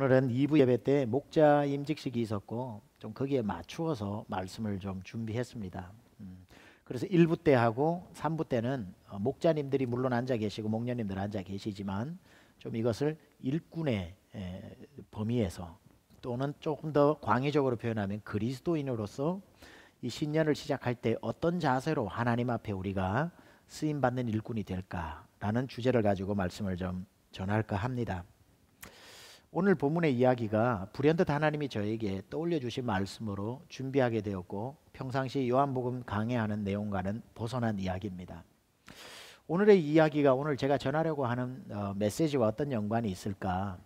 오늘은 2부 예배 때 목자 임직식이 있었고 좀 거기에 맞추어서 말씀을 좀 준비했습니다. 음, 그래서 1부 때 하고 3부 때는 어, 목자님들이 물론 앉아 계시고 목녀님들 앉아 계시지만 좀 이것을 일꾼의 범위에서 또는 조금 더 광의적으로 표현하면 그리스도인으로서 이 신년을 시작할 때 어떤 자세로 하나님 앞에 우리가 쓰임 받는 일꾼이 될까라는 주제를 가지고 말씀을 좀 전할까 합니다. 오늘 본문의 이야기가 불현듯 하나님이 저에게 떠올려 주신 말씀으로 준비하게 되었고 평상시 요한복음 강해하는 내용과는 벗어난 이야기입니다. 오늘의 이야기가 오늘 제가 전하려고 하는 어, 메시지와 어떤 연관이 있을까?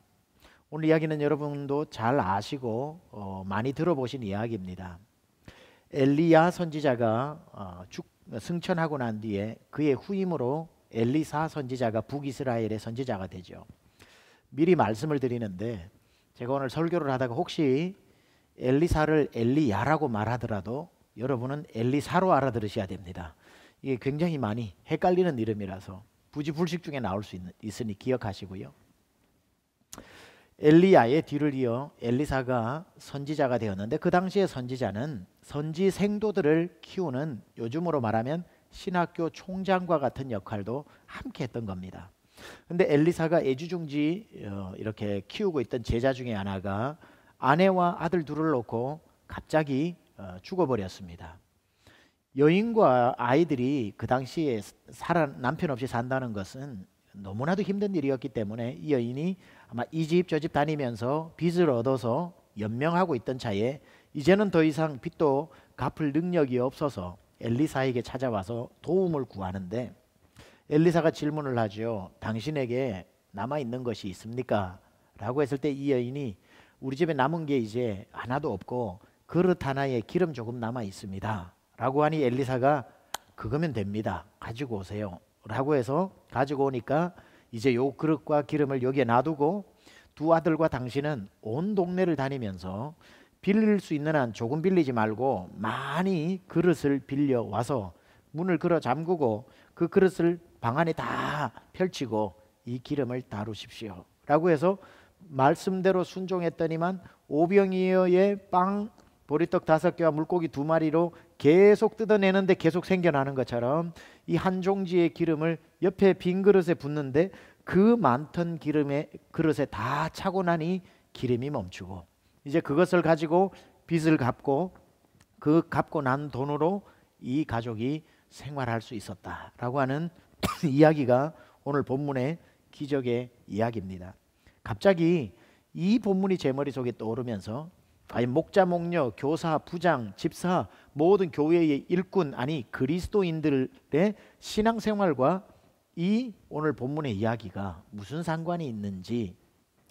오늘 이야기는 여러분도 잘 아시고 어, 많이 들어보신 이야기입니다. 엘리야 선지자가 어, 죽, 승천하고 난 뒤에 그의 후임으로 엘리사 선지자가 북이스라엘의 선지자가 되죠. 미리 말씀을 드리는데 제가 오늘 설교를 하다가 혹시 엘리사를 엘리야라고 말하더라도 여러분은 엘리사로 알아들으셔야 됩니다. 이게 굉장히 많이 헷갈리는 이름이라서 부지불식 중에 나올 수 있, 있으니 기억하시고요. 엘리야의 뒤를 이어 엘리사가 선지자가 되었는데 그 당시의 선지자는 선지 생도들을 키우는 요즘으로 말하면 신학교 총장과 같은 역할도 함께 했던 겁니다. 근데 엘리사가 애지중지 어, 이렇게 키우고 있던 제자 중에 하나가 아내와 아들 둘을 놓고 갑자기 어, 죽어버렸습니다. 여인과 아이들이 그 당시에 살아, 남편 없이 산다는 것은 너무나도 힘든 일이었기 때문에 이 여인이 아마 이 집 저 집 다니면서 빚을 얻어서 연명하고 있던 차에 이제는 더 이상 빚도 갚을 능력이 없어서 엘리사에게 찾아와서 도움을 구하는데 엘리사가 질문을 하죠. 당신에게 남아 있는 것이 있습니까? 라고 했을 때 이 여인이 우리 집에 남은 게 이제 하나도 없고 그릇 하나에 기름 조금 남아 있습니다. 라고 하니 엘리사가 그거면 됩니다. 가지고 오세요. 라고 해서 가지고 오니까 이제 요 그릇과 기름을 여기에 놔두고 두 아들과 당신은 온 동네를 다니면서 빌릴 수 있는 한 조금 빌리지 말고 많이 그릇을 빌려 와서 문을 걸어 잠그고 그 그릇을 방 안에 다 펼치고 이 기름을 다루십시오. 라고 해서 말씀대로 순종했더니만 오병이어의 빵 보리떡 다섯 개와 물고기 두 마리로 계속 뜯어내는데 계속 생겨나는 것처럼 이 한 종지의 기름을 옆에 빈 그릇에 붓는데 그 많던 기름의 그릇에 다 차고 나니 기름이 멈추고 이제 그것을 가지고 빚을 갚고 그 갚고 난 돈으로 이 가족이 생활할 수 있었다라고 하는 이야기가 오늘 본문의 기적의 이야기입니다. 갑자기 이 본문이 제 머릿속에 떠오르면서 아니 목자, 목녀, 교사, 부장, 집사 모든 교회의 일꾼 아니 그리스도인들의 신앙생활과 이 오늘 본문의 이야기가 무슨 상관이 있는지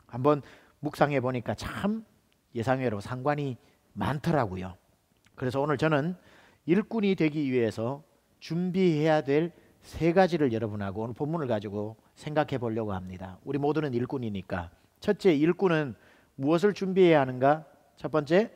한번 묵상해 보니까 참 예상외로 상관이 많더라고요. 그래서 오늘 저는 일꾼이 되기 위해서 준비해야 될세 가지를 여러분하고 오늘 본문을 가지고 생각해 보려고 합니다. 우리 모두는 일꾼이니까. 첫째, 일꾼은 무엇을 준비해야 하는가? 첫 번째,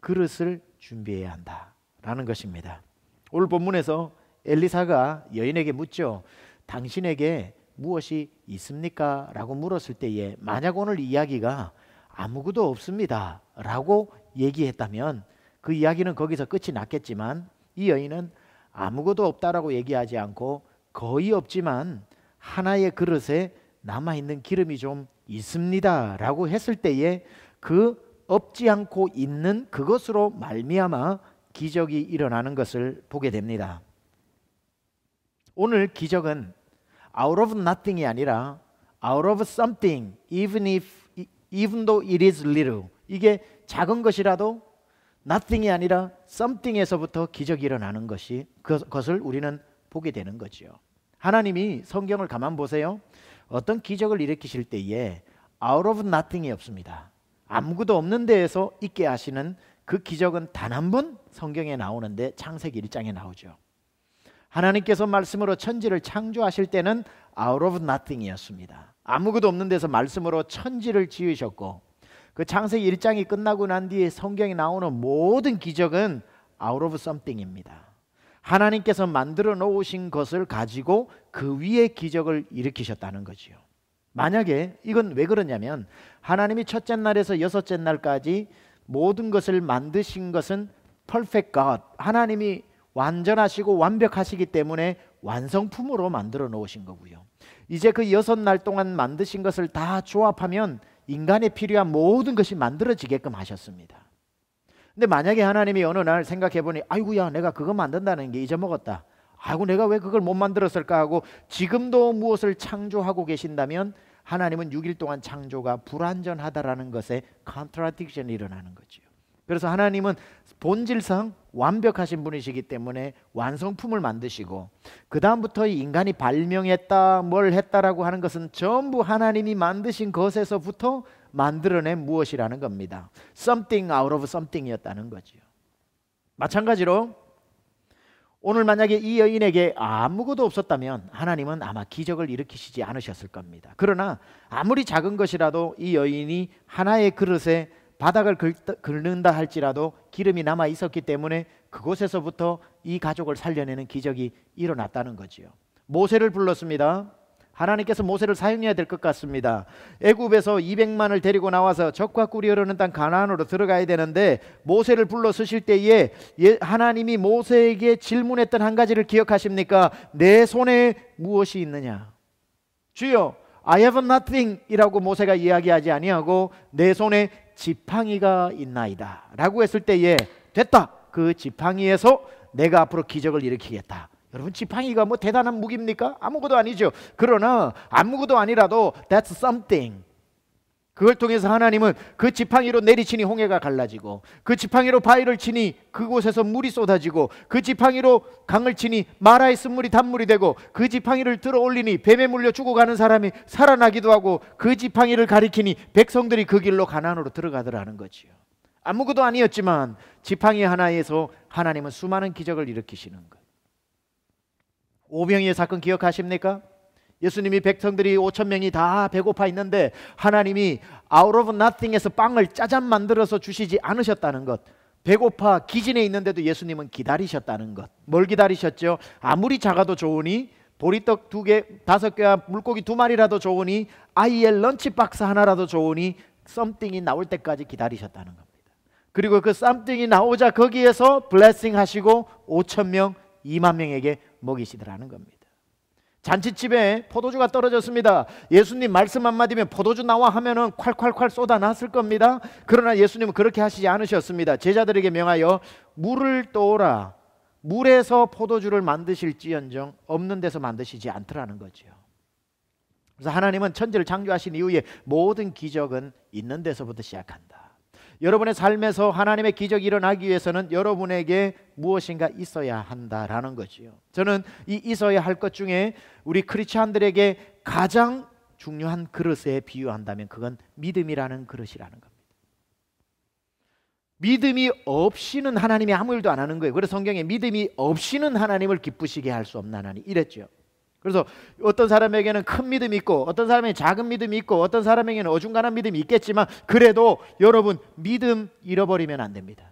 그릇을 준비해야 한다라는 것입니다. 오늘 본문에서 엘리사가 여인에게 묻죠. 당신에게 무엇이 있습니까? 라고 물었을 때에 만약 오늘 이야기가 아무것도 없습니다. 라고 얘기했다면 그 이야기는 거기서 끝이 났겠지만 이 여인은 아무것도 없다라고 얘기하지 않고 거의 없지만 하나의 그릇에 남아 있는 기름이 좀 있습니다라고 했을 때에 그 없지 않고 있는 그것으로 말미암아 기적이 일어나는 것을 보게 됩니다. 오늘 기적은 out of nothing이 아니라 out of something even if even though it is little 이게 작은 것이라도 nothing이 아니라 something에서부터 기적이 일어나는 것이 그것을 우리는 보게 되는 거지요. 하나님이 성경을 가만 보세요. 어떤 기적을 일으키실 때에 out of nothing이 없습니다. 아무것도 없는 데에서 있게 하시는 그 기적은 단 한 번 성경에 나오는데 창세기 1장에 나오죠. 하나님께서 말씀으로 천지를 창조하실 때는 out of nothing이었습니다. 아무것도 없는 데서 말씀으로 천지를 지으셨고 그 창세기 1장이 끝나고 난 뒤에 성경에 나오는 모든 기적은 out of something입니다. 하나님께서 만들어 놓으신 것을 가지고 그 위에 기적을 일으키셨다는 거지요. 만약에 이건 왜 그러냐면 하나님이 첫째 날에서 여섯째 날까지 모든 것을 만드신 것은 p e r f 하나님이 완전하시고 완벽하시기 때문에 완성품으로 만들어 놓으신 거고요. 이제 그 여섯 날 동안 만드신 것을 다 조합하면 인간에 필요한 모든 것이 만들어지게끔 하셨습니다. 근데 만약에 하나님이 어느 날 생각해 보니 아이고야 내가 그거 만든다는 게 잊어먹었다. 아이고 내가 왜 그걸 못 만들었을까 하고 지금도 무엇을 창조하고 계신다면 하나님은 6일 동안 창조가 불완전하다라는 것에 컨트라딕션이 일어나는 거지요. 그래서 하나님은 본질상 완벽하신 분이시기 때문에 완성품을 만드시고 그 다음부터 인간이 발명했다 뭘 했다라고 하는 것은 전부 하나님이 만드신 것에서부터 만들어낸 무엇이라는 겁니다. Something out of something이었다는 거죠. 마찬가지로 오늘 만약에 이 여인에게 아무것도 없었다면 하나님은 아마 기적을 일으키시지 않으셨을 겁니다. 그러나 아무리 작은 것이라도 이 여인이 하나의 그릇에 바닥을 긁는다 할지라도 기름이 남아 있었기 때문에 그곳에서부터 이 가족을 살려내는 기적이 일어났다는 거지요. 모세를 불렀습니다. 하나님께서 모세를 사용해야 될 것 같습니다. 애굽에서 200만을 데리고 나와서 적과 꿀이 흐르는 땅 가나안으로 들어가야 되는데 모세를 불러 쓰실 때에 예, 하나님이 모세에게 질문했던 한 가지를 기억하십니까? 내 손에 무엇이 있느냐? 주여, I have nothing이라고 모세가 이야기하지 아니하고 내 손에 지팡이가 있나이다라고 했을 때에 됐다. 그 지팡이에서 내가 앞으로 기적을 일으키겠다. 여러분 지팡이가 뭐 대단한 무기입니까? 아무것도 아니죠. 그러나 아무것도 아니라도 that's something. 그걸 통해서 하나님은 그 지팡이로 내리치니 홍해가 갈라지고 그 지팡이로 바위를 치니 그곳에서 물이 쏟아지고 그 지팡이로 강을 치니 마라에 쓴물이 단물이 되고 그 지팡이를 들어 올리니 뱀에 물려 죽어가는 사람이 살아나기도 하고 그 지팡이를 가리키니 백성들이 그 길로 가난으로 들어가더라는 거지요. 아무것도 아니었지만 지팡이 하나에서 하나님은 수많은 기적을 일으키시는 것. 오병이의 사건 기억하십니까? 예수님이 백성들이 5천 명이 다 배고파 있는데 하나님이 out of nothing에서 빵을 짜잔 만들어서 주시지 않으셨다는 것. 배고파 기진에 있는데도 예수님은 기다리셨다는 것. 뭘 기다리셨죠? 아무리 작아도 좋으니 보리떡 두 개, 다섯 개와 물고기 두 마리라도 좋으니 아이의 런치박스 하나라도 좋으니 썸띵이 나올 때까지 기다리셨다는 겁니다. 그리고 그 썸띵이 나오자 거기에서 블레싱 하시고 5천 명, 2만 명에게 먹이시더라는 겁니다. 잔치집에 포도주가 떨어졌습니다. 예수님 말씀 한마디면 포도주 나와 하면은 콸콸콸 쏟아놨을 겁니다. 그러나 예수님은 그렇게 하시지 않으셨습니다. 제자들에게 명하여 물을 떠오라. 물에서 포도주를 만드실지언정 없는 데서 만드시지 않더라는 거죠. 그래서 하나님은 천지를 창조하신 이후에 모든 기적은 있는 데서부터 시작한다. 여러분의 삶에서 하나님의 기적이 일어나기 위해서는 여러분에게 무엇인가 있어야 한다라는 거지요. 저는 이 있어야 할 것 중에 우리 크리스천들에게 가장 중요한 그릇에 비유한다면 그건 믿음이라는 그릇이라는 겁니다. 믿음이 없이는 하나님이 아무 일도 안 하는 거예요. 그래서 성경에 믿음이 없이는 하나님을 기쁘시게 할 수 없나니 이랬죠. 그래서 어떤 사람에게는 큰 믿음이 있고 어떤 사람에게는 작은 믿음이 있고 어떤 사람에게는 어중간한 믿음이 있겠지만 그래도 여러분 믿음 잃어버리면 안 됩니다.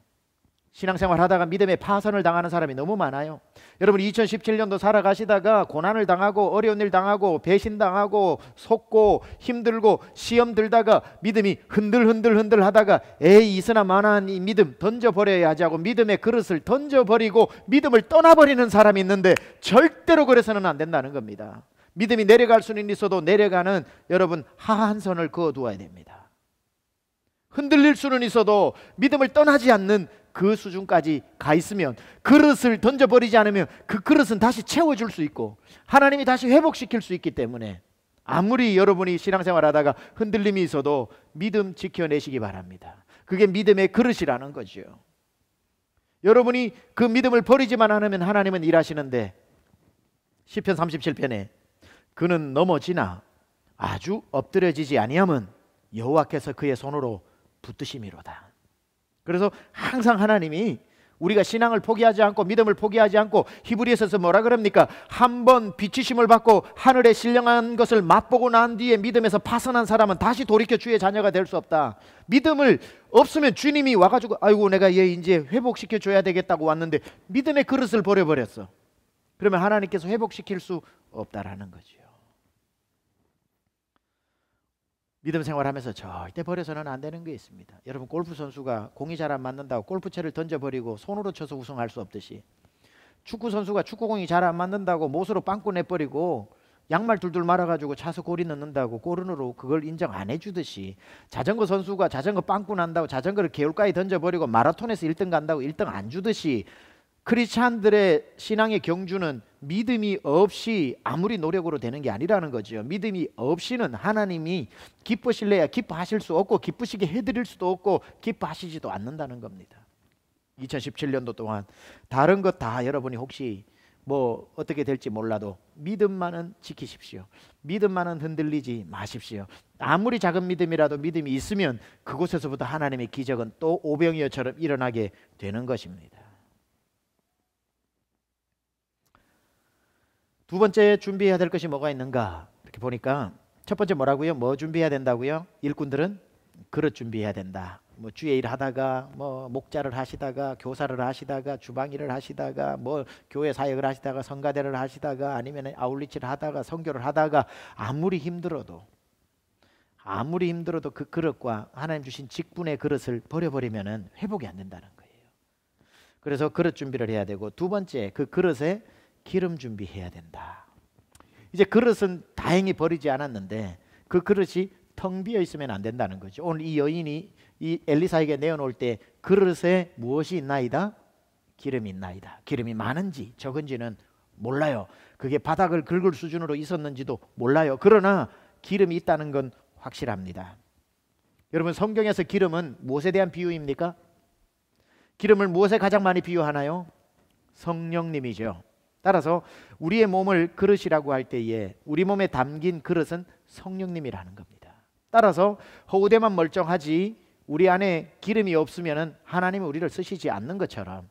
신앙생활 하다가 믿음의파선을 당하는 사람이 너무 많아요. 여러분 2017년도 살아가시다가 고난을 당하고 어려운 일 당하고 배신당하고 속고 힘들고 시험 들다가 믿음이 흔들흔들흔들 하다가 에이 있으나 마나한 이 믿음 던져버려야 하지 하고 믿음의 그릇을 던져버리고 믿음을 떠나버리는 사람이 있는데 절대로 그래서는 안 된다는 겁니다. 믿음이 내려갈 수는 있어도 내려가는 여러분 하한선을 그어두어야 됩니다. 흔들릴 수는 있어도 믿음을 떠나지 않는 그 수준까지 가 있으면 그릇을 던져버리지 않으면 그 그릇은 다시 채워줄 수 있고 하나님이 다시 회복시킬 수 있기 때문에 아무리 여러분이 신앙생활 하다가 흔들림이 있어도 믿음 지켜내시기 바랍니다. 그게 믿음의 그릇이라는 거죠. 여러분이 그 믿음을 버리지만 않으면 하나님은 일하시는데 1 0편 37편에 그는 넘어지나 아주 엎드려지지 아니함은 여호와께서 그의 손으로 붙드심미로다 그래서 항상 하나님이 우리가 신앙을 포기하지 않고 믿음을 포기하지 않고 히브리에서 뭐라 그럽니까? 한 번 비치심을 받고 하늘에 신령한 것을 맛보고 난 뒤에 믿음에서 파선한 사람은 다시 돌이켜 주의 자녀가 될 수 없다. 믿음을 없으면 주님이 와가지고 아이고 내가 얘 이제 회복시켜 줘야 되겠다고 왔는데 믿음의 그릇을 버려버렸어. 그러면 하나님께서 회복시킬 수 없다라는 거지요. 믿음 생활하면서 절대 버려서는 안 되는 게 있습니다. 여러분 골프 선수가 공이 잘 안 맞는다고 골프채를 던져버리고 손으로 쳐서 우승할 수 없듯이 축구 선수가 축구공이 잘 안 맞는다고 못으로 빵꾸 내버리고 양말 둘둘 말아가지고 차서 골이 넣는다고 골은으로 그걸 인정 안 해주듯이 자전거 선수가 자전거 빵꾸 난다고 자전거를 개울가에 던져버리고 마라톤에서 1등 간다고 1등 안 주듯이 크리스찬들의 신앙의 경주는 믿음이 없이 아무리 노력으로 되는 게 아니라는 거죠. 믿음이 없이는 하나님이 기쁘실래야 기뻐하실 수 없고 기쁘시게 해드릴 수도 없고 기뻐하시지도 않는다는 겁니다. 2017년도 동안 다른 것 다 여러분이 혹시 뭐 어떻게 될지 몰라도 믿음만은 지키십시오. 믿음만은 흔들리지 마십시오. 아무리 작은 믿음이라도 믿음이 있으면 그곳에서부터 하나님의 기적은 또 오병이어처럼 일어나게 되는 것입니다. 두 번째 준비해야 될 것이 뭐가 있는가 이렇게 보니까 첫 번째 뭐라고요? 뭐 준비해야 된다고요? 일꾼들은 그릇 준비해야 된다. 뭐 주의 일 하다가 뭐 목자를 하시다가 교사를 하시다가 주방 일을 하시다가 뭐 교회 사역을 하시다가 성가대를 하시다가 아니면 아울리치를 하다가 선교를 하다가 아무리 힘들어도 아무리 힘들어도 그 그릇과 하나님 주신 직분의 그릇을 버려버리면은 회복이 안 된다는 거예요. 그래서 그릇 준비를 해야 되고 두 번째 그 그릇에 기름 준비해야 된다. 이제 그릇은 다행히 버리지 않았는데 그 그릇이 텅 비어 있으면 안 된다는 거죠. 오늘 이 여인이 이 엘리사에게 내어놓을 때 그릇에 무엇이 있나이다? 기름이 있나이다. 기름이 많은지 적은지는 몰라요. 그게 바닥을 긁을 수준으로 있었는지도 몰라요. 그러나 기름이 있다는 건 확실합니다. 여러분 성경에서 기름은 무엇에 대한 비유입니까? 기름을 무엇에 가장 많이 비유하나요? 성령님이죠. 따라서 우리의 몸을 그릇이라고 할 때에 우리 몸에 담긴 그릇은 성령님이라는 겁니다. 따라서 허우대만 멀쩡하지 우리 안에 기름이 없으면 하나님이 우리를 쓰시지 않는 것처럼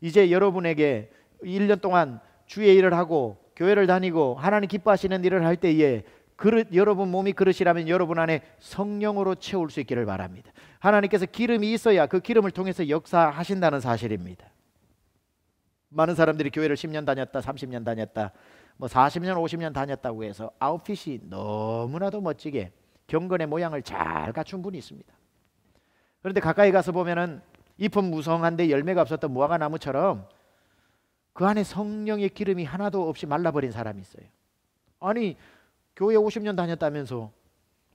이제 여러분에게 1년 동안 주의 일을 하고 교회를 다니고 하나님 기뻐하시는 일을 할 때에 그릇 여러분 몸이 그릇이라면 여러분 안에 성령으로 채울 수 있기를 바랍니다. 하나님께서 기름이 있어야 그 기름을 통해서 역사하신다는 사실입니다. 많은 사람들이 교회를 10년 다녔다, 30년 다녔다, 뭐 40년, 50년 다녔다고 해서 아웃핏이 너무나도 멋지게 경건의 모양을 잘 갖춘 분이 있습니다. 그런데 가까이 가서 보면은 잎은 무성한데 열매가 없었던 무화과 나무처럼 그 안에 성령의 기름이 하나도 없이 말라버린 사람이 있어요. 아니 교회 50년 다녔다면서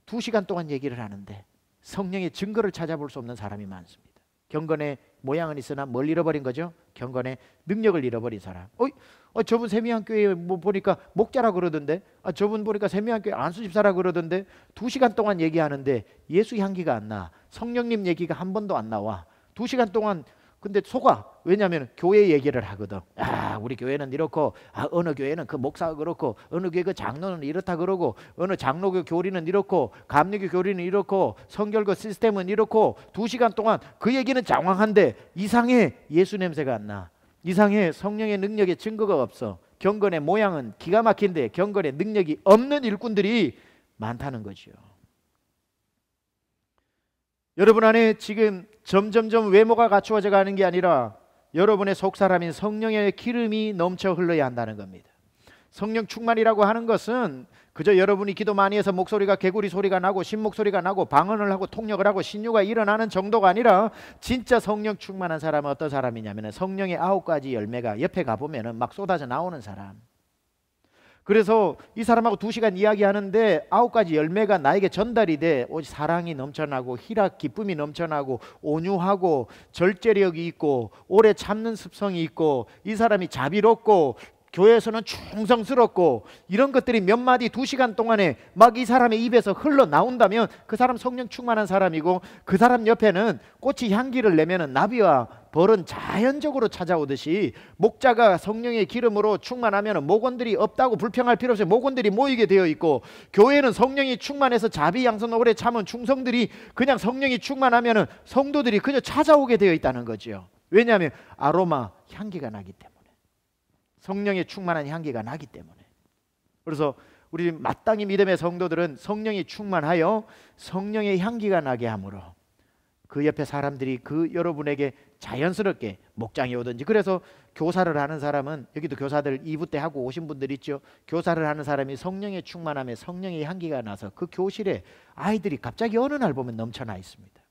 2시간 동안 얘기를 하는데 성령의 증거를 찾아볼 수 없는 사람이 많습니다. 경건의 모양은 있으나 뭘 잃어버린 거죠? 경건의 능력을 잃어버린 사람. 어이, 어, 저분 세미한 교회 뭐 보니까 목자라 그러던데, 아, 저분 보니까 세미한 교회 안수집사라 그러던데, 두 시간 동안 얘기하는데 예수 향기가 안 나, 성령님 얘기가 한 번도 안 나와. 두 시간 동안 근데 속아 왜냐하면 교회 얘기를 하거든. 아 우리 교회는 이렇고 아, 어느 교회는 그 목사가 그렇고 어느 교회 그 장로는 이렇다 그러고 어느 장로교 교리는 이렇고 감리교 교리는 이렇고 성결교 시스템은 이렇고 두 시간 동안 그 얘기는 장황한데 이상해 예수 냄새가 안 나. 이상해 성령의 능력의 증거가 없어. 경건의 모양은 기가 막힌데 경건의 능력이 없는 일꾼들이 많다는 거지요. 여러분 안에 지금 점점점 외모가 갖추어져 가는 게 아니라 여러분의 속사람인 성령의 기름이 넘쳐 흘러야 한다는 겁니다. 성령 충만이라고 하는 것은 그저 여러분이 기도 많이 해서 목소리가 개구리 소리가 나고 신목소리가 나고 방언을 하고 통역을 하고 신유가 일어나는 정도가 아니라 진짜 성령 충만한 사람은 어떤 사람이냐면 성령의 아홉 가지 열매가 옆에 가보면 막 쏟아져 나오는 사람 그래서 이 사람하고 두 시간 이야기하는데 아홉 가지 열매가 나에게 전달이 돼 오직 사랑이 넘쳐나고 희락 기쁨이 넘쳐나고 온유하고 절제력이 있고 오래 참는 습성이 있고 이 사람이 자비롭고 교회에서는 충성스럽고 이런 것들이 몇 마디 두 시간 동안에 막 이 사람의 입에서 흘러나온다면 그 사람 성령 충만한 사람이고 그 사람 옆에는 꽃이 향기를 내면은 나비와 벌은 자연적으로 찾아오듯이 목자가 성령의 기름으로 충만하면 목원들이 없다고 불평할 필요 없이 목원들이 모이게 되어 있고 교회는 성령이 충만해서 자비 양선 오래 참은 충성들이 그냥 성령이 충만하면 성도들이 그저 찾아오게 되어 있다는 거지요. 왜냐하면 아로마 향기가 나기 때문에. 성령의 충만한 향기가 나기 때문에 그래서 우리 마땅히 믿음의 성도들은 성령이 충만하여 성령의 향기가 나게 함으로 그 옆에 사람들이 그 여러분에게 자연스럽게 목장이 오든지 그래서 교사를 하는 사람은 여기도 교사들 2부 때 하고 오신 분들 있죠. 교사를 하는 사람이 성령의 충만함에 성령의 향기가 나서 그 교실에 아이들이 갑자기 어느 날 보면 넘쳐나 있습니다.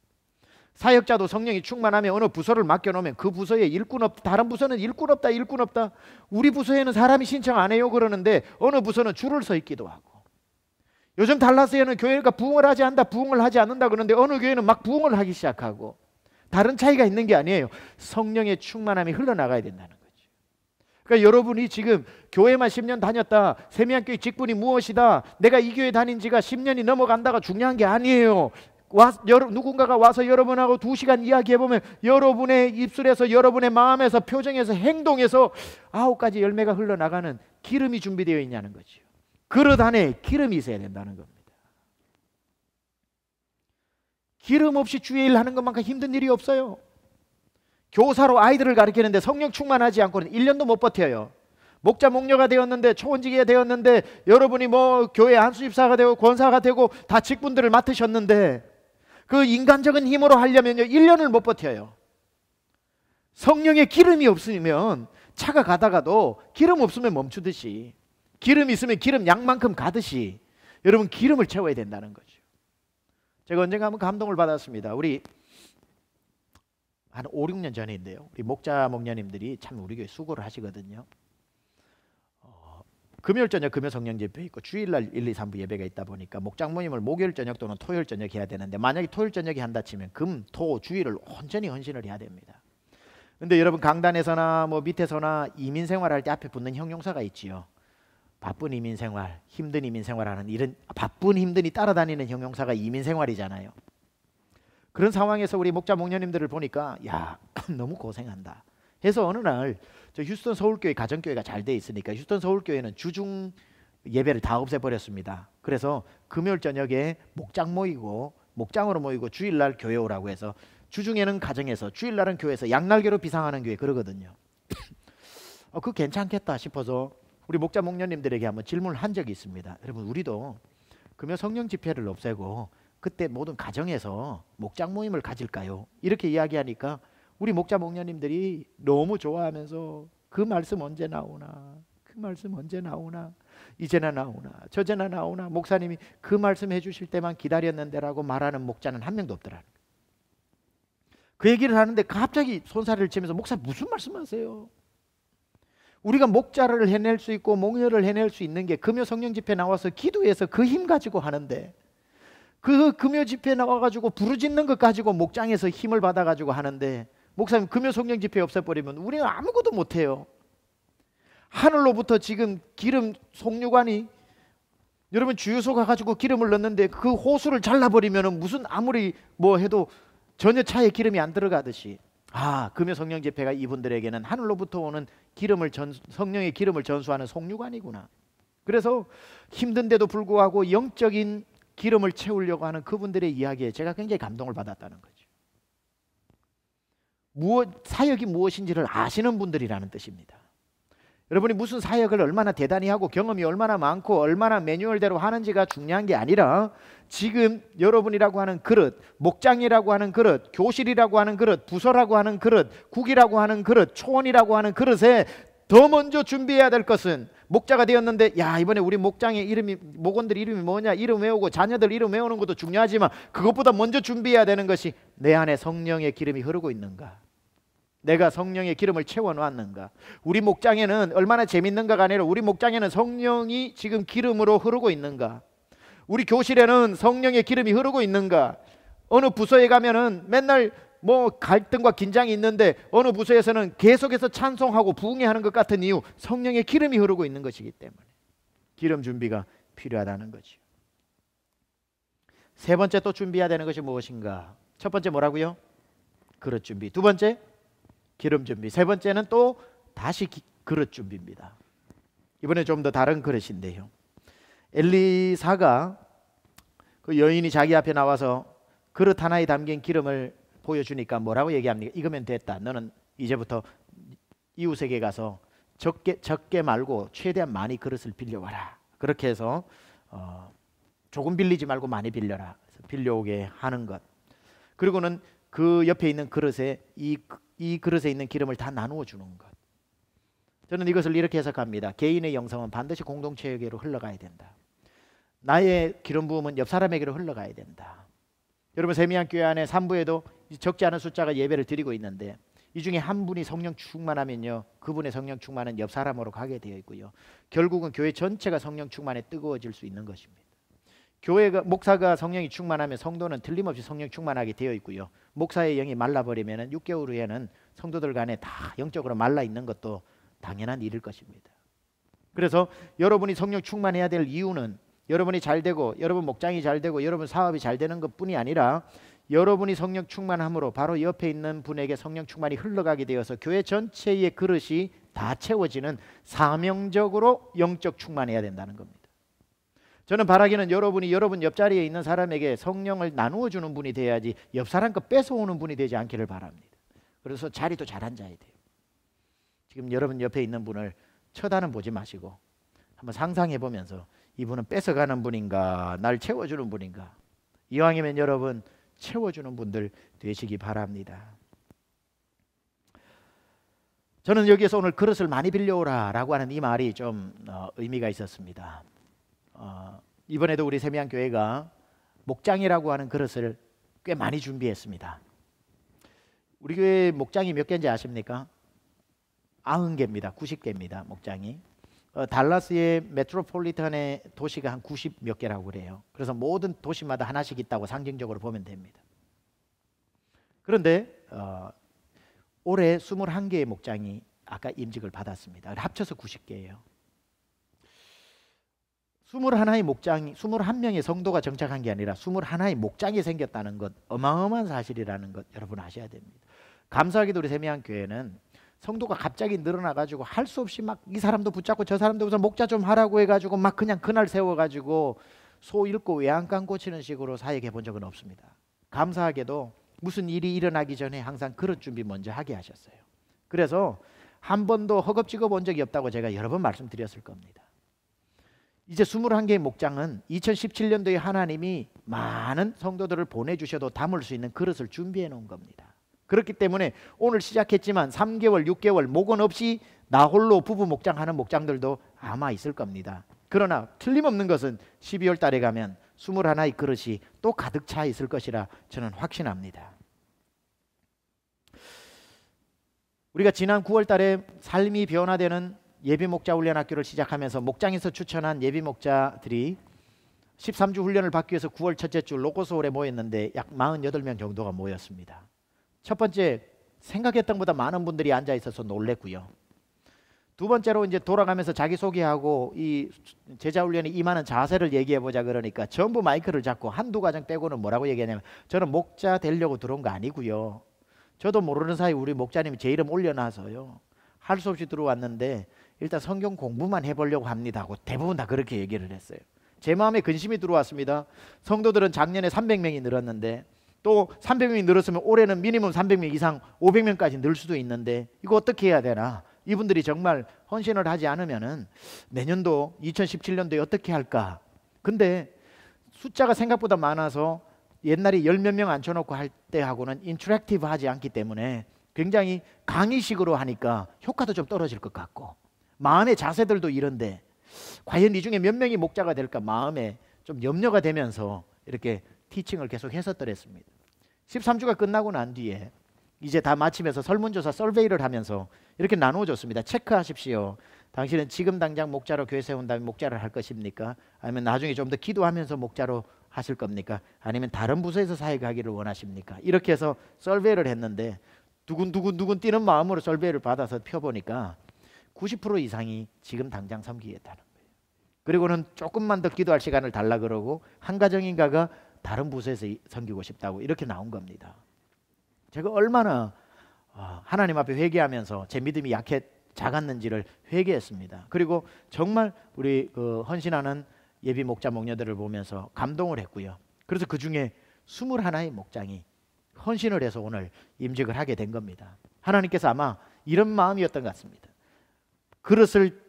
사역자도 성령이 충만하면 어느 부서를 맡겨놓으면 그 부서에 일꾼 없다. 다른 부서는 일꾼 없다. 일꾼 없다. 우리 부서에는 사람이 신청 안 해요. 그러는데 어느 부서는 줄을 서 있기도 하고. 요즘 달라스에는 교회가 부흥을 하지 않다. 부흥을 하지 않는다. 그러는데 어느 교회는 막 부흥을 하기 시작하고. 다른 차이가 있는 게 아니에요. 성령의 충만함이 흘러나가야 된다는 거죠. 그러니까 여러분이 지금 교회만 10년 다녔다. 세미한교회 직분이 무엇이다. 내가 이 교회 다닌 지가 10년이 넘어간다가 중요한 게 아니에요. 와, 여러, 누군가가 와서 여러분하고 두 시간 이야기해보면 여러분의 입술에서 여러분의 마음에서 표정에서 행동에서 아홉 가지 열매가 흘러나가는 기름이 준비되어 있냐는 거죠. 그릇 안에 기름이 있어야 된다는 겁니다. 기름 없이 주의 일 하는 것만큼 힘든 일이 없어요. 교사로 아이들을 가르치는데 성령 충만하지 않고는 1년도 못 버텨요. 목자 목녀가 되었는데 초원지기가 되었는데 여러분이 뭐 교회 한수집사가 되고 권사가 되고 다 직분들을 맡으셨는데 그 인간적인 힘으로 하려면요. 1년을 못 버텨요. 성령의 기름이 없으면 차가 가다가도 기름 없으면 멈추듯이 기름 있으면 기름 양만큼 가듯이 여러분 기름을 채워야 된다는 거죠. 제가 언젠가 한번 감동을 받았습니다. 우리 한 5, 6년 전인데요. 우리 목자 목녀님들이 참 우리 교회 수고를 하시거든요. 금요일 저녁 금요 성령 예배 있고 주일날 1, 2, 3부 예배가 있다 보니까 목장 모임을 목요일 저녁 또는 토요일 저녁 해야 되는데 만약에 토요일 저녁에 한다 치면 금, 토, 주일을 온전히 헌신을 해야 됩니다. 근데 여러분 강단에서나 뭐 밑에서나 이민 생활할 때 앞에 붙는 형용사가 있지요. 바쁜 이민 생활, 힘든 이민 생활하는 이런 바쁜 힘든이 따라다니는 형용사가 이민 생활이잖아요. 그런 상황에서 우리 목자 목녀님들을 보니까 야 너무 고생한다. 해서 어느 날저 휴스턴 서울교회 가정교회가 잘 돼 있으니까 휴스턴 서울교회는 주중 예배를 다 없애버렸습니다. 그래서 금요일 저녁에 목장 모이고 목장으로 모이고 주일날 교회 오라고 해서 주중에는 가정에서 주일날은 교회에서 양날개로 비상하는 교회 그러거든요. 어, 그 괜찮겠다 싶어서 우리 목자 목녀님들에게 한번 질문을 한 적이 있습니다. 여러분 우리도 금요 성령 집회를 없애고 그때 모든 가정에서 목장 모임을 가질까요? 이렇게 이야기하니까 우리 목자 목녀님들이 너무 좋아하면서 그 말씀 언제 나오나 그 말씀 언제 나오나 이제나 나오나 저제나 나오나 목사님이 그 말씀 해주실 때만 기다렸는데라고 말하는 목자는 한 명도 없더라그 얘기를 하는데 갑자기 손사래를 치면서 목사 무슨 말씀하세요? 우리가 목자를 해낼 수 있고 목녀를 해낼 수 있는 게 금요 성령 집회 나와서 기도해서 그 힘 가지고 하는데 그 금요 집회 나와가지고 부르짖는 것 가지고 목장에서 힘을 받아가지고 하는데 목사님 금요 성령 집회 없애버리면 우리는 아무것도 못해요. 하늘로부터 지금 기름 송유관이 여러분 주유소가 가지고 기름을 넣는데 그 호수를 잘라버리면 무슨 아무리 뭐 해도 전혀 차에 기름이 안 들어가듯이 아 금요 성령 집회가 이분들에게는 하늘로부터 오는 기름을 전, 성령의 기름을 전수하는 송유관이구나. 그래서 힘든데도 불구하고 영적인 기름을 채우려고 하는 그분들의 이야기에 제가 굉장히 감동을 받았다는 거죠. 무엇 사역이 무엇인지를 아시는 분들이라는 뜻입니다. 여러분이 무슨 사역을 얼마나 대단히 하고 경험이 얼마나 많고 얼마나 매뉴얼대로 하는지가 중요한 게 아니라 지금 여러분이라고 하는 그릇, 목장이라고 하는 그릇, 교실이라고 하는 그릇, 부서라고 하는 그릇, 국이라고 하는 그릇, 초원이라고 하는 그릇에 더 먼저 준비해야 될 것은 목자가 되었는데 야 이번에 우리 목장의 이름이 목원들 이름이 뭐냐 이름 외우고 자녀들 이름 외우는 것도 중요하지만 그것보다 먼저 준비해야 되는 것이 내 안에 성령의 기름이 흐르고 있는가 내가 성령의 기름을 채워 놓았는가? 우리 목장에는 얼마나 재밌는가가 아니라 우리 목장에는 성령이 지금 기름으로 흐르고 있는가? 우리 교실에는 성령의 기름이 흐르고 있는가? 어느 부서에 가면은 맨날 뭐 갈등과 긴장이 있는데 어느 부서에서는 계속해서 찬송하고 부흥하는것 같은 이유 성령의 기름이 흐르고 있는 것이기 때문에 기름 준비가 필요하다는 거죠. 세 번째 또 준비해야 되는 것이 무엇인가? 첫 번째 뭐라고요? 그릇 준비. 두 번째 기름 준비. 세 번째는 또 다시 기, 그릇 준비입니다. 이번에 좀 더 다른 그릇인데요. 엘리사가 그 여인이 자기 앞에 나와서 그릇 하나에 담긴 기름을 보여주니까 뭐라고 얘기합니까? 이거면 됐다. 너는 이제부터 이웃에게 가서 적게 적게 말고 최대한 많이 그릇을 빌려와라. 그렇게 해서 어, 조금 빌리지 말고 많이 빌려라. 빌려오게 하는 것. 그리고는 그 옆에 있는 그릇에 이이 그릇에 있는 기름을 다 나누어 주는 것. 저는 이것을 이렇게 해석합니다. 개인의 영성은 반드시 공동체에게로 흘러가야 된다. 나의 기름 부음은 옆 사람에게로 흘러가야 된다. 여러분 세미한 교회 안에 산부에도 적지 않은 숫자가 예배를 드리고 있는데 이 중에 한 분이 성령 충만하면요 그분의 성령 충만은 옆 사람으로 가게 되어 있고요 결국은 교회 전체가 성령 충만에 뜨거워질 수 있는 것입니다. 교회가 목사가 성령이 충만하면 성도는 틀림없이 성령 충만하게 되어 있고요. 목사의 영이 말라버리면 6개월 후에는 성도들 간에 다 영적으로 말라 있는 것도 당연한 일일 것입니다. 그래서 여러분이 성령 충만해야 될 이유는 여러분이 잘 되고 여러분 목장이 잘 되고 여러분 사업이 잘 되는 것뿐이 아니라 여러분이 성령 충만함으로 바로 옆에 있는 분에게 성령 충만이 흘러가게 되어서 교회 전체의 그릇이 다 채워지는 사명적으로 영적 충만해야 된다는 겁니다. 저는 바라기는 여러분이 여러분 옆자리에 있는 사람에게 성령을 나누어 주는 분이 돼야지 옆 사람 과 뺏어오는 분이 되지 않기를 바랍니다. 그래서 자리도 잘 앉아야 돼요. 지금 여러분 옆에 있는 분을 쳐다는 보지 마시고 한번 상상해 보면서 이분은 뺏어가는 분인가 날 채워주는 분인가 이왕이면 여러분 채워주는 분들 되시기 바랍니다. 저는 여기에서 오늘 그릇을 많이 빌려오라 라고 하는 이 말이 좀 어, 의미가 있었습니다. 어, 이번에도 우리 세미양 교회가 목장이라고 하는 그릇을 꽤 많이 준비했습니다. 우리 교회 목장이 몇 개인지 아십니까? 90개입니다. 90개입니다. 목장이. 어, 달라스의 메트로폴리탄의 도시가 한90몇 개라고 그래요. 그래서 모든 도시마다 하나씩 있다고 상징적으로 보면 됩니다. 그런데 어, 올해 21개의 목장이 아까 임직을 받았습니다. 합쳐서 90개예요. 21의 목장, 이 21명의 성도가 정착한 게 아니라 21의 목장이 생겼다는 것 어마어마한 사실이라는 것 여러분 아셔야 됩니다. 감사하게도 우리 세미한 교회는 성도가 갑자기 늘어나 가지고 할 수 없이 막 이 사람도 붙잡고 저 사람도 붙잡 목자 좀 하라고 해 가지고 막 그냥 그날 세워 가지고 소 읽고 외양간 고치는 식으로 사역해 본 적은 없습니다. 감사하게도 무슨 일이 일어나기 전에 항상 그릇 준비 먼저 하게 하셨어요. 그래서 한 번도 허겁지겁 온 적이 없다고 제가 여러 번 말씀드렸을 겁니다. 이제 21개의 목장은 2017년도에 하나님이 많은 성도들을 보내주셔도 담을 수 있는 그릇을 준비해 놓은 겁니다. 그렇기 때문에 오늘 시작했지만 3개월, 6개월 목은 없이 나홀로 부부 목장하는 목장들도 아마 있을 겁니다. 그러나 틀림없는 것은 12월 달에 가면 21의 그릇이 또 가득 차 있을 것이라 저는 확신합니다. 우리가 지난 9월 달에 삶이 변화되는 예비 목자 훈련 학교를 시작하면서 목장에서 추천한 예비 목자들이 13주 훈련을 받기 위해서 9월 첫째 주 로코서울에 모였는데 약 48명 정도가 모였습니다. 첫 번째 생각했던 것 보다 많은 분들이 앉아 있어서 놀랬고요. 두 번째로 이제 돌아가면서 자기 소개하고 이 제자 훈련에 임하는 자세를 얘기해 보자 그러니까 전부 마이크를 잡고 한두 과정 빼고는 뭐라고 얘기하냐면 저는 목자 되려고 들어온 거 아니고요. 저도 모르는 사이 우리 목자님이 제 이름 올려놔서요. 할 수 없이 들어왔는데 일단 성경 공부만 해보려고 합니다 하고 대부분 다 그렇게 얘기를 했어요. 제 마음에 근심이 들어왔습니다. 성도들은 작년에 300명이 늘었는데 또 300명이 늘었으면 올해는 미니멈 300명 이상 500명까지 늘 수도 있는데 이거 어떻게 해야 되나? 이분들이 정말 헌신을 하지 않으면은 내년도 2017년도에 어떻게 할까? 근데 숫자가 생각보다 많아서 옛날에 열 몇 명 앉혀놓고 할 때하고는 인트랙티브 하지 않기 때문에 굉장히 강의식으로 하니까 효과도 좀 떨어질 것 같고 마음의 자세들도 이런데 과연 이 중에 몇 명이 목자가 될까 마음에 좀 염려가 되면서 이렇게 티칭을 계속 했었더랬습니다. 13주가 끝나고 난 뒤에 이제 다 마치면서 설문조사 설베이를 하면서 이렇게 나누어줬습니다. 체크하십시오. 당신은 지금 당장 목자로 교회 세운 다음에 목자를 할 것입니까? 아니면 나중에 좀 더 기도하면서 목자로 하실 겁니까? 아니면 다른 부서에서 사역하기를 원하십니까? 이렇게 해서 설베이를 했는데 두근두근두근 뛰는 마음으로 설베이를 받아서 펴보니까 90% 이상이 지금 당장 섬기겠다는 거예요. 그리고는 조금만 더 기도할 시간을 달라 그러고 한 가정인가가 다른 부서에서 섬기고 싶다고 이렇게 나온 겁니다. 제가 얼마나 아, 하나님 앞에 회개하면서 제 믿음이 약해 작았는지를 회개했습니다. 그리고 정말 우리 그 헌신하는 예비 목자 목녀들을 보면서 감동을 했고요. 그래서 그 중에 21의 목장이 헌신을 해서 오늘 임직을 하게 된 겁니다. 하나님께서 아마 이런 마음이었던 것 같습니다. 그릇을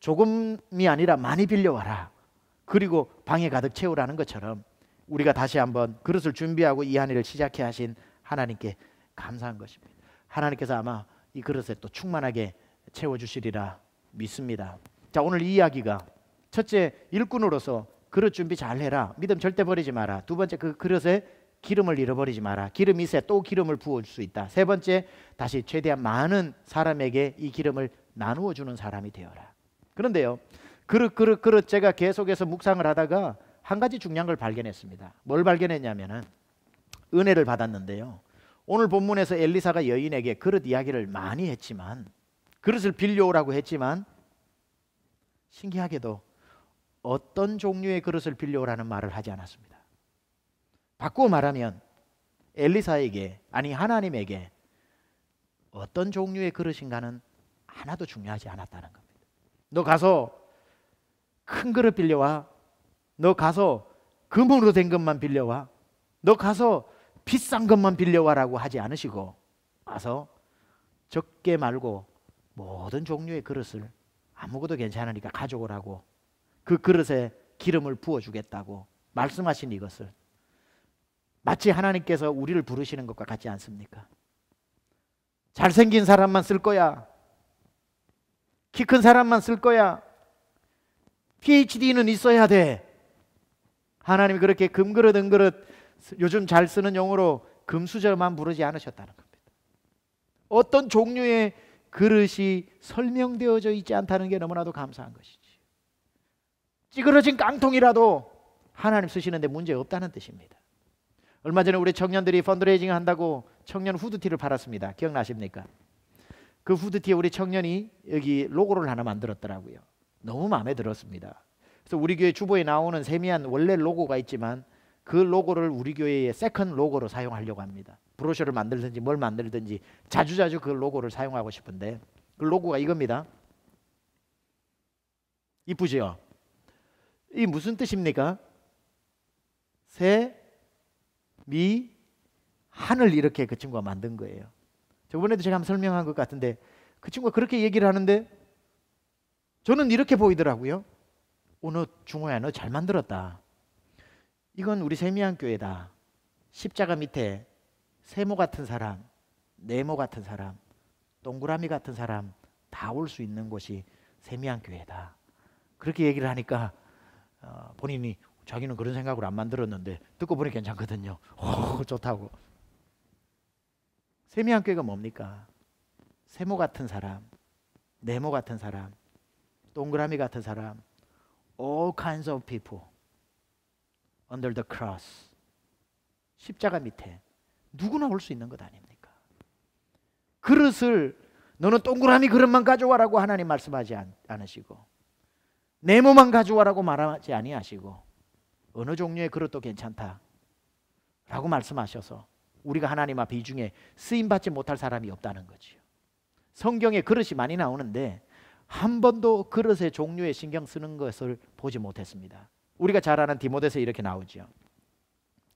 조금이 아니라 많이 빌려와라. 그리고 방에 가득 채우라는 것처럼 우리가 다시 한번 그릇을 준비하고 이 한 일을 시작해 하신 하나님께 감사한 것입니다. 하나님께서 아마 이 그릇에 또 충만하게 채워 주시리라 믿습니다. 자, 오늘 이 이야기가 첫째 일꾼으로서 그릇 준비 잘 해라. 믿음 절대 버리지 마라. 두 번째 그 그릇에 기름을 잃어버리지 마라. 기름이 새또 기름을 부어 줄 수 있다. 세 번째 다시 최대한 많은 사람에게 이 기름을 나누어 주는 사람이 되어라. 그런데요. 그릇 그릇 그릇 제가 계속해서 묵상을 하다가 한 가지 중요한 걸 발견했습니다. 뭘 발견했냐면은 은혜를 받았는데요. 오늘 본문에서 엘리사가 여인에게 그릇 이야기를 많이 했지만 그릇을 빌려오라고 했지만 신기하게도 어떤 종류의 그릇을 빌려오라는 말을 하지 않았습니다. 바꾸어 말하면 엘리사에게 아니 하나님에게 어떤 종류의 그릇인가는 하나도 중요하지 않았다는 겁니다. 너 가서 큰 그릇 빌려와. 너 가서 금으로 된 것만 빌려와. 너 가서 비싼 것만 빌려와라고 하지 않으시고 와서 적게 말고 모든 종류의 그릇을 아무것도 괜찮으니까 가져오라고 그 그릇에 기름을 부어주겠다고 말씀하신 이것을 마치 하나님께서 우리를 부르시는 것과 같지 않습니까? 잘생긴 사람만 쓸 거야. 키큰 사람만 쓸 거야. PhD는 있어야 돼. 하나님이 그렇게 금그릇 은그릇 요즘 잘 쓰는 용어로 금수저만 부르지 않으셨다는 겁니다. 어떤 종류의 그릇이 설명되어져 있지 않다는 게 너무나도 감사한 것이지. 찌그러진 깡통이라도 하나님 쓰시는데 문제 없다는 뜻입니다. 얼마 전에 우리 청년들이 펀드레이징 한다고 청년 후드티를 팔았습니다. 기억나십니까? 그 후드티에 우리 청년이 여기 로고를 하나 만들었더라고요. 너무 마음에 들었습니다. 그래서 우리 교회 주보에 나오는 세미한 원래 로고가 있지만 그 로고를 우리 교회의 세컨 로고로 사용하려고 합니다. 브로셔를 만들든지 뭘 만들든지 자주자주 그 로고를 사용하고 싶은데 그 로고가 이겁니다. 이쁘죠? 이 무슨 뜻입니까? 새, 미, 하늘 이렇게 그 친구가 만든 거예요. 저번에도 제가 한번 설명한 것 같은데 그 친구가 그렇게 얘기를 하는데 저는 이렇게 보이더라고요. 오너 중호야 너 잘 만들었다. 이건 우리 세미한 교회다. 십자가 밑에 세모 같은 사람, 네모 같은 사람, 동그라미 같은 사람 다 올 수 있는 곳이 세미한 교회다. 그렇게 얘기를 하니까 어, 본인이 자기는 그런 생각으로 안 만들었는데 듣고 보니 괜찮거든요. 오, 좋다고. 세미한 교가 뭡니까? 세모 같은 사람, 네모 같은 사람, 동그라미 같은 사람, all kinds of people under the cross. 십자가 밑에 누구나 올 수 있는 것 아닙니까? 그릇을 너는 동그라미 그릇만 가져와라고 하나님 말씀하지 않, 으시고 네모만 가져와라고 말하지 아니하시고 어느 종류의 그릇도 괜찮다라고 말씀하셔서 우리가 하나님 앞에 이 중에 쓰임 받지 못할 사람이 없다는 거지요. 성경에 그릇이 많이 나오는데 한 번도 그릇의 종류에 신경 쓰는 것을 보지 못했습니다. 우리가 잘 아는 디모데서 이렇게 나오지요.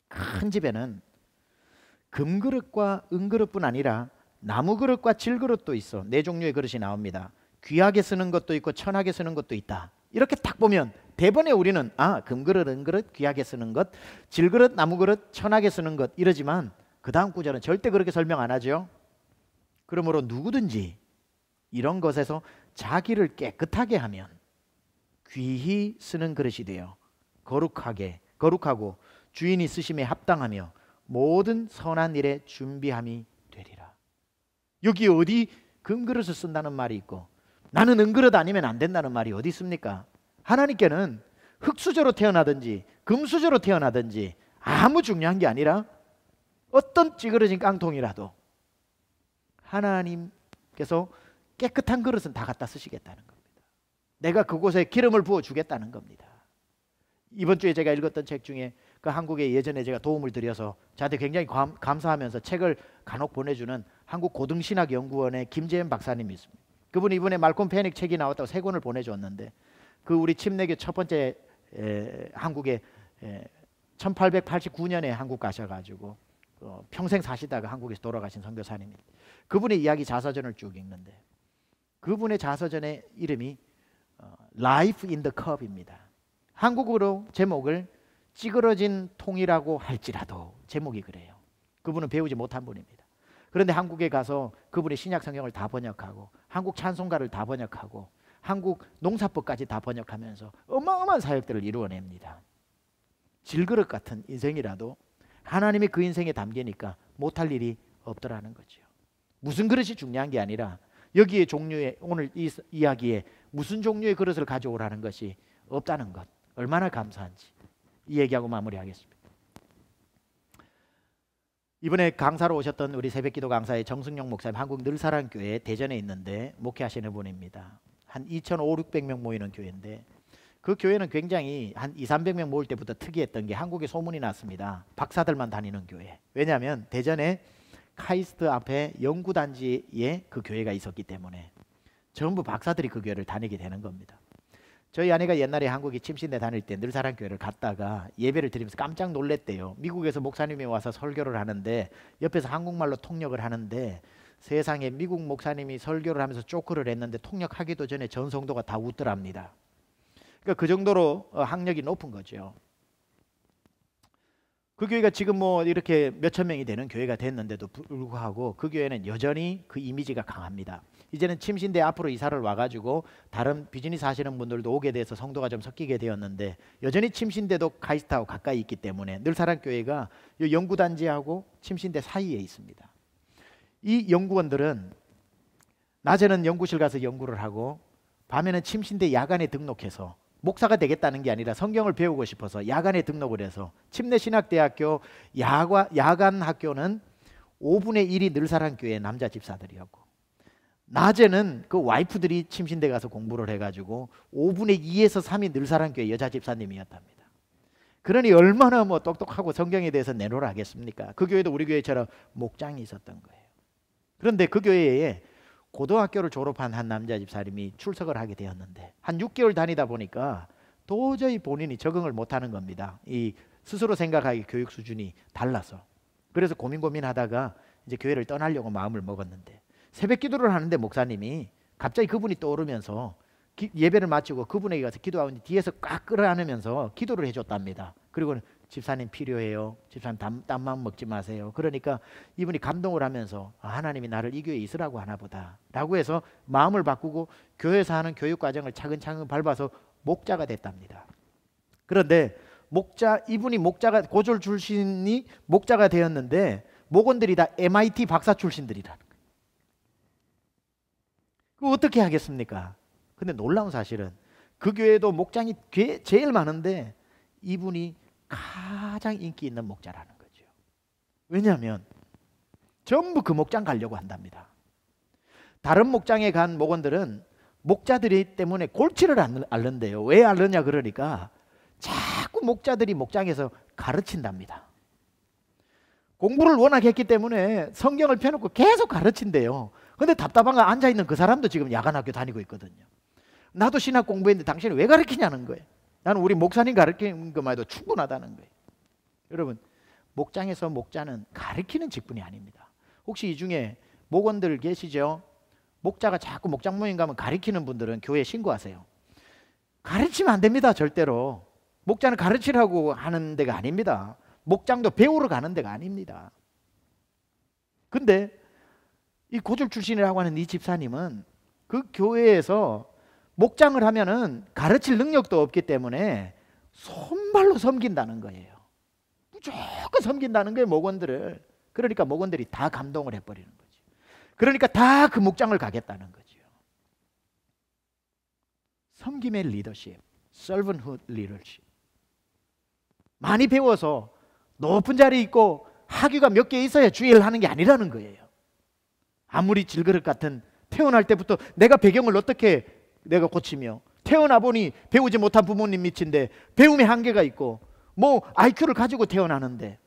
큰 집에는 금그릇과 은그릇뿐 아니라 나무그릇과 질그릇도 있어. 네 종류의 그릇이 나옵니다. 귀하게 쓰는 것도 있고 천하게 쓰는 것도 있다. 이렇게 딱 보면 대번에 우리는 아 금그릇 은그릇 귀하게 쓰는 것 질그릇 나무그릇 천하게 쓰는 것 이러지만 그 다음 구절은 절대 그렇게 설명 안 하죠. 그러므로 누구든지 이런 것에서 자기를 깨끗하게 하면 귀히 쓰는 그릇이 되어 거룩하게 거룩하고 주인이 쓰심에 합당하며 모든 선한 일에 준비함이 되리라. 여기 어디 금그릇을 쓴다는 말이 있고 나는 은그릇 아니면 안 된다는 말이 어디 있습니까? 하나님께는 흙수저로 태어나든지 금수저로 태어나든지 아무 중요한 게 아니라 어떤 찌그러진 깡통이라도 하나님께서 깨끗한 그릇은 다 갖다 쓰시겠다는 겁니다. 내가 그곳에 기름을 부어 주겠다는 겁니다. 이번 주에 제가 읽었던 책 중에 그 한국에 예전에 제가 도움을 드려서 저한테 굉장히 감, 감사하면서 책을 간혹 보내주는 한국 고등신학 연구원의 김재현 박사님이 있습니다. 그분이 이번에 말콤 페닉 책이 나왔다고 세 권을 보내줬는데 그 우리 침례교 첫 번째 에, 한국에 에, 1889년에 한국 가셔가지고 어, 평생 사시다가 한국에서 돌아가신 선교사님입니다. 그분의 이야기 자서전을 쭉 읽는데 그분의 자서전의 이름이 어, Life in the Cup입니다. 한국어로 제목을 찌그러진 통이라고 할지라도 제목이 그래요. 그분은 배우지 못한 분입니다. 그런데 한국에 가서 그분의 신약 성경을 다 번역하고 한국 찬송가를 다 번역하고 한국 농사법까지 다 번역하면서 어마어마한 사역들을 이루어냅니다. 질그릇 같은 인생이라도 하나님이 그 인생에 담기니까 못할 일이 없더라는 거죠. 무슨 그릇이 중요한 게 아니라 여기에 종류의 오늘 이 이야기에 무슨 종류의 그릇을 가져오라는 것이 없다는 것 얼마나 감사한지 이 얘기하고 마무리하겠습니다. 이번에 강사로 오셨던 우리 새벽기도 강사의 정승용 목사님 한국 늘사랑교회 대전에 있는데 목회하시는 분입니다. 한 2,500명 모이는 교회인데 그 교회는 굉장히 한 2, 300명 모을 때부터 특이했던 게 한국에 소문이 났습니다. 박사들만 다니는 교회. 왜냐하면 대전에 카이스트 앞에 연구단지에 그 교회가 있었기 때문에 전부 박사들이 그 교회를 다니게 되는 겁니다. 저희 아내가 옛날에 한국에 침신대 다닐 때 늘사랑 교회를 갔다가 예배를 드리면서 깜짝 놀랐대요. 미국에서 목사님이 와서 설교를 하는데 옆에서 한국말로 통역을 하는데 세상에 미국 목사님이 설교를 하면서 쪼크를 했는데 통역하기도 전에 전성도가 다 웃더랍니다. 그러니까 그 정도로 어, 학력이 높은 거죠. 그 교회가 지금 뭐 이렇게 몇 천 명이 되는 교회가 됐는데도 불구하고 그 교회는 여전히 그 이미지가 강합니다. 이제는 침신대 앞으로 이사를 와가지고 다른 비즈니스 하시는 분들도 오게 돼서 성도가 좀 섞이게 되었는데 여전히 침신대도 카이스트하고 가까이 있기 때문에 늘 사랑교회가 연구단지하고 침신대 사이에 있습니다. 이 연구원들은 낮에는 연구실 가서 연구를 하고 밤에는 침신대 야간에 등록해서 목사가 되겠다는 게 아니라 성경을 배우고 싶어서 야간에 등록을 해서 침례신학대학교 야과, 야간 학교는 5분의 1이 늘사랑교회 남자 집사들이었고 낮에는 그 와이프들이 침신대 가서 공부를 해가지고 5분의 2에서 3이 늘사랑교회 여자 집사님이었답니다. 그러니 얼마나 뭐 똑똑하고 성경에 대해서 내놓으라 하겠습니까? 그 교회도 우리 교회처럼 목장이 있었던 거예요. 그런데 그 교회에 고등학교를 졸업한 한 남자 집사람이 출석을 하게 되었는데 한 6개월 다니다 보니까 도저히 본인이 적응을 못하는 겁니다. 이 스스로 생각하기 교육 수준이 달라서 그래서 고민 고민하다가 이제 교회를 떠나려고 마음을 먹었는데 새벽 기도를 하는데 목사님이 갑자기 그분이 떠오르면서 기, 예배를 마치고 그분에게 가서 기도하는 뒤에서 꽉 끌어안으면서 기도를 해줬답니다. 그리고 집사님 필요해요. 집사님 땀, 만 먹지 마세요. 그러니까 이분이 감동을 하면서 아, 하나님이 나를 이 교회에 있으라고 하나 보다. 라고 해서 마음을 바꾸고 교회에서 하는 교육 과정을 차근차근 밟아서 목자가 됐답니다. 그런데 목자 이분이 목자가 고졸 출신이 목자가 되었는데 목원들이 다 MIT 박사 출신들이라는 거예요. 어떻게 하겠습니까? 근데 놀라운 사실은 그 교회도 목장이 제일 많은데 이분이 가장 인기 있는 목자라는 거죠. 왜냐하면 전부 그 목장 가려고 한답니다. 다른 목장에 간 목원들은 목자들이 때문에 골치를 앓는데요. 왜 앓느냐 그러니까 자꾸 목자들이 목장에서 가르친답니다. 공부를 워낙 했기 때문에 성경을 펴놓고 계속 가르친대요. 근데 답답한 거 앉아있는 그 사람도 지금 야간학교 다니고 있거든요. 나도 신학 공부했는데 당신이 왜 가르치냐는 거예요. 나는 우리 목사님 가르치는 것만 해도 충분하다는 거예요. 여러분 목장에서 목자는 가르치는 직분이 아닙니다. 혹시 이 중에 목원들 계시죠? 목자가 자꾸 목장 모임 가면 가르치는 분들은 교회에 신고하세요. 가르치면 안 됩니다. 절대로. 목자는 가르치라고 하는 데가 아닙니다. 목장도 배우러 가는 데가 아닙니다. 근데 이 고졸 출신이라고 하는 이 집사님은 그 교회에서 목장을 하면은 가르칠 능력도 없기 때문에 손발로 섬긴다는 거예요. 무조건 섬긴다는 거예요, 목원들을. 그러니까 목원들이 다 감동을 해버리는 거죠. 그러니까 다 그 목장을 가겠다는 거죠. 섬김의 리더십, servanthood leadership. 많이 배워서 높은 자리 있고 학위가 몇 개 있어야 주의를 하는 게 아니라는 거예요. 아무리 질그릇 같은 태어날 때부터 내가 배경을 어떻게 내가 고치며 태어나 보니 배우지 못한 부모님 밑인데 배움의 한계가 있고 뭐 IQ를 가지고 태어나는데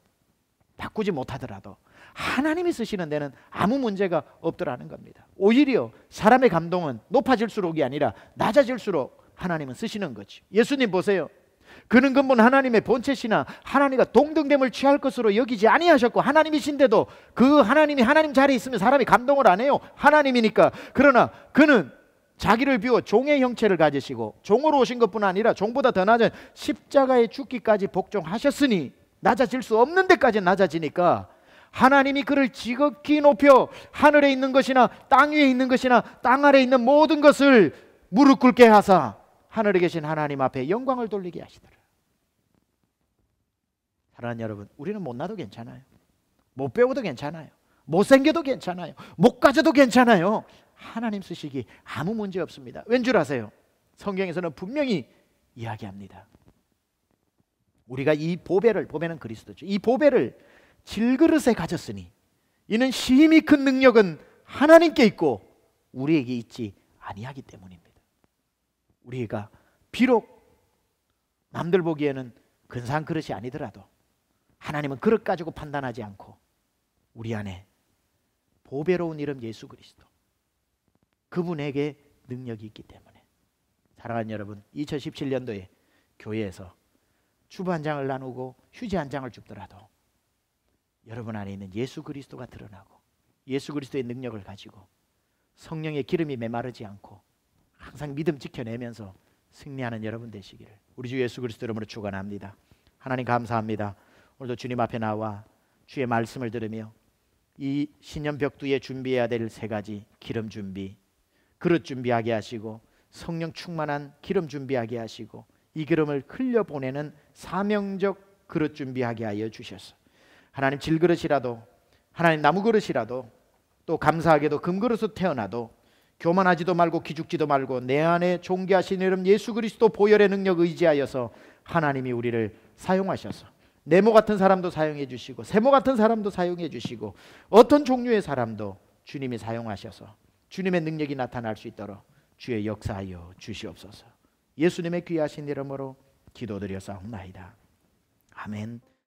바꾸지 못하더라도 하나님이 쓰시는 데는 아무 문제가 없더라는 겁니다. 오히려 사람의 감동은 높아질수록이 아니라 낮아질수록 하나님은 쓰시는 거지. 예수님 보세요. 그는 근본 하나님의 본체시나 하나님과 동등됨을 취할 것으로 여기지 아니하셨고 하나님이신데도 그 하나님이 하나님 자리에 있으면 사람이 감동을 안 해요. 하나님이니까. 그러나 그는 자기를 비워 종의 형체를 가지시고 종으로 오신 것뿐 아니라 종보다 더 낮은 십자가의 죽기까지 복종하셨으니 낮아질 수 없는 데까지 낮아지니까 하나님이 그를 지극히 높여 하늘에 있는 것이나 땅 위에 있는 것이나 땅 아래 에 있는 모든 것을 무릎 꿇게 하사 하늘에 계신 하나님 앞에 영광을 돌리게 하시더라. 사랑하는 여러분, 우리는 못나도 괜찮아요. 못 배워도 괜찮아요. 못생겨도 괜찮아요. 못 가져도 괜찮아요. 하나님 쓰시기 아무 문제 없습니다. 왠 줄 아세요? 성경에서는 분명히 이야기합니다. 우리가 이 보배를 보배는 그리스도죠. 이 보배를 질그릇에 가졌으니 이는 심히 큰 능력은 하나님께 있고 우리에게 있지 아니하기 때문입니다. 우리가 비록 남들 보기에는 근사한 그릇이 아니더라도 하나님은 그릇 가지고 판단하지 않고 우리 안에 보배로운 이름 예수 그리스도 그분에게 능력이 있기 때문에 사랑하는 여러분 2017년도에 교회에서 주부 한 장을 나누고 휴지 한 장을 줍더라도 여러분 안에 있는 예수 그리스도가 드러나고 예수 그리스도의 능력을 가지고 성령의 기름이 메마르지 않고 항상 믿음 지켜내면서 승리하는 여러분 되시기를 우리 주 예수 그리스도 이름으로 축원합니다. 하나님 감사합니다. 오늘도 주님 앞에 나와 주의 말씀을 들으며 이 신년 벽두에 준비해야 될 세 가지 기름 준비, 그릇 준비하게 하시고 성령 충만한 기름 준비하게 하시고 이 기름을 흘려보내는 사명적 그릇 준비하게 하여 주셔서 하나님 질그릇이라도 하나님 나무그릇이라도 또 감사하게도 금그릇으로 태어나도 교만하지도 말고 기죽지도 말고 내 안에 존귀하신 이름 예수 그리스도 보혈의 능력 의지하여서 하나님이 우리를 사용하셔서 네모 같은 사람도 사용해 주시고 세모 같은 사람도 사용해 주시고 어떤 종류의 사람도 주님이 사용하셔서 주님의 능력이 나타날 수 있도록 주의 역사하여 주시옵소서. 예수님의 귀하신 이름으로 기도드려 싸옵나이다. 아멘.